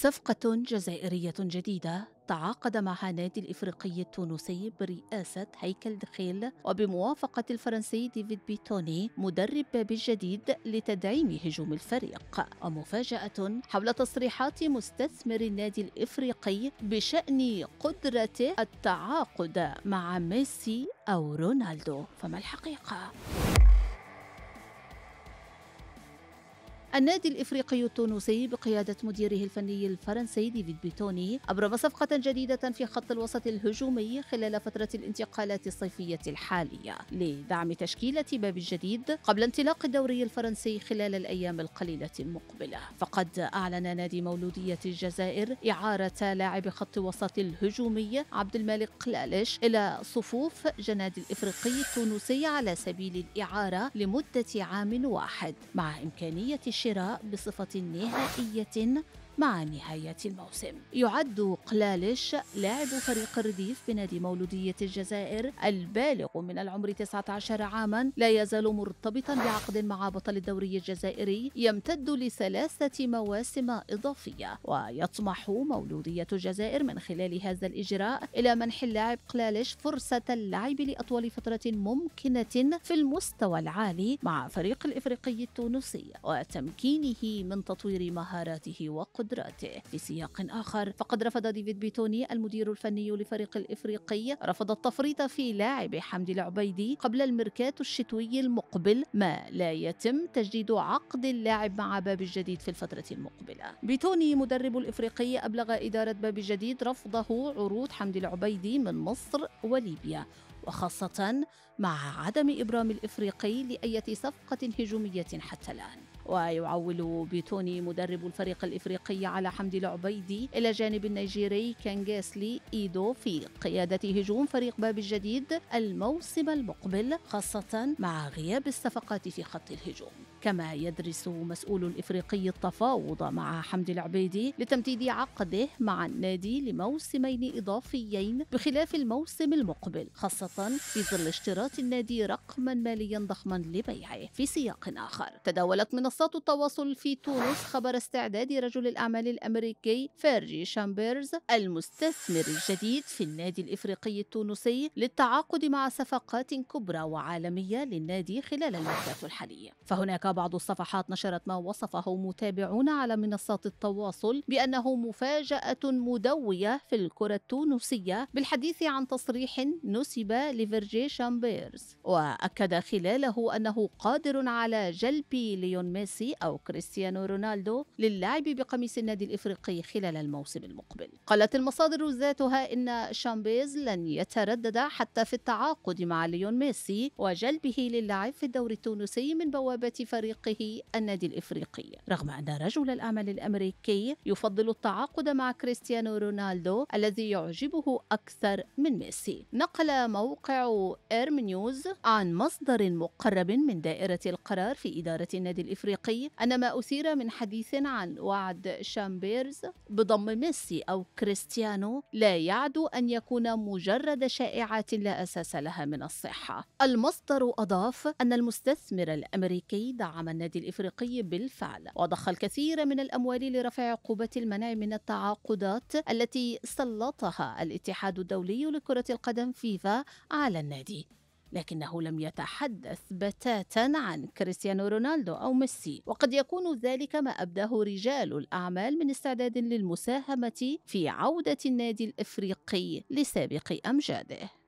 صفقة جزائرية جديدة تعاقد معها نادي الإفريقي التونسي برئاسة هيكل دخيل وبموافقة الفرنسي ديفيد بيتوني مدرب بالجديد لتدعيم هجوم الفريق ومفاجأة حول تصريحات مستثمر النادي الإفريقي بشأن قدرته التعاقد مع ميسي أو رونالدو فما الحقيقة؟ النادي الإفريقي التونسي بقيادة مديره الفني الفرنسي ديفيد بيتوني أبرم صفقة جديدة في خط الوسط الهجومي خلال فترة الانتقالات الصيفية الحالية لدعم تشكيلة باب الجديد قبل انطلاق الدوري الفرنسي خلال الأيام القليلة المقبلة فقد أعلن نادي مولودية الجزائر إعارة لاعب خط وسط الهجومي عبد الملك قلالش إلى صفوف جنادي الإفريقي التونسي على سبيل الإعارة لمدة عام واحد مع إمكانية الشراء بصفة نهائية مع نهاية الموسم يعد قلالش لاعب فريق الرديف بنادي مولودية الجزائر البالغ من العمر 19 عاما لا يزال مرتبطا بعقد مع بطل الدوري الجزائري يمتد لثلاثة مواسم إضافية ويطمح مولودية الجزائر من خلال هذا الإجراء إلى منح اللاعب قلالش فرصة اللعب لأطول فترة ممكنة في المستوى العالي مع فريق الإفريقي التونسي وتمكينه من تطوير مهاراته وقدراته قدراته في سياق آخر فقد رفض ديفيد بيتوني المدير الفني لفريق الإفريقي رفض التفريط في لاعب حمدي العبيدي قبل الميركاتو الشتوي المقبل ما لا يتم تجديد عقد اللاعب مع باب الجديد في الفترة المقبلة بيتوني مدرب الإفريقي أبلغ إدارة باب الجديد رفضه عروض حمدي العبيدي من مصر وليبيا وخاصة مع عدم إبرام الإفريقي لأية صفقة هجومية حتى الآن ويعول بيتوني مدرب الفريق الإفريقي على حمد العبيدي إلى جانب النيجيري كانجاسلي إيدو في قيادة هجوم فريق باب الجديد الموسم المقبل خاصة مع غياب الصفقات في خط الهجوم كما يدرس مسؤول الإفريقي التفاوض مع حمد العبيدي لتمديد عقده مع النادي لموسمين إضافيين بخلاف الموسم المقبل خاصة في ظل اشتراط النادي رقما ماليا ضخما لبيعه في سياق آخر تداولت منصة منصات التواصل في تونس خبر استعداد رجل الأعمال الأمريكي فيرجي شامبرز المستثمر الجديد في النادي الإفريقي التونسي للتعاقد مع صفقات كبرى وعالمية للنادي خلال المدة الحالية فهناك بعض الصفحات نشرت ما وصفه متابعون على منصات التواصل بأنه مفاجأة مدوية في الكرة التونسية بالحديث عن تصريح نسب لفيرجي شامبرز وأكد خلاله أنه قادر على جلب ليون ميسي أو كريستيانو رونالدو للعب بقميص النادي الإفريقي خلال الموسم المقبل قالت المصادر ذاتها إن شامبيز لن يتردد حتى في التعاقد مع ليون ميسي وجلبه للعب في الدوري التونسي من بوابة فريقه النادي الإفريقي رغم أن رجل الأعمال الأمريكي يفضل التعاقد مع كريستيانو رونالدو الذي يعجبه أكثر من ميسي نقل موقع إيرم نيوز عن مصدر مقرب من دائرة القرار في إدارة النادي الإفريقي الإفريقي أن ما أثير من حديث عن وعد شامبيرز بضم ميسي أو كريستيانو لا يعدو أن يكون مجرد شائعات لا أساس لها من الصحة المصدر أضاف أن المستثمر الأمريكي دعم النادي الإفريقي بالفعل وضخ الكثير من الأموال لرفع عقوبة المنع من التعاقدات التي سلطها الاتحاد الدولي لكرة القدم فيفا على النادي لكنه لم يتحدث بتاتا عن كريستيانو رونالدو أو ميسي وقد يكون ذلك ما أبداه رجال الأعمال من استعداد للمساهمة في عودة النادي الإفريقي لسابق أمجاده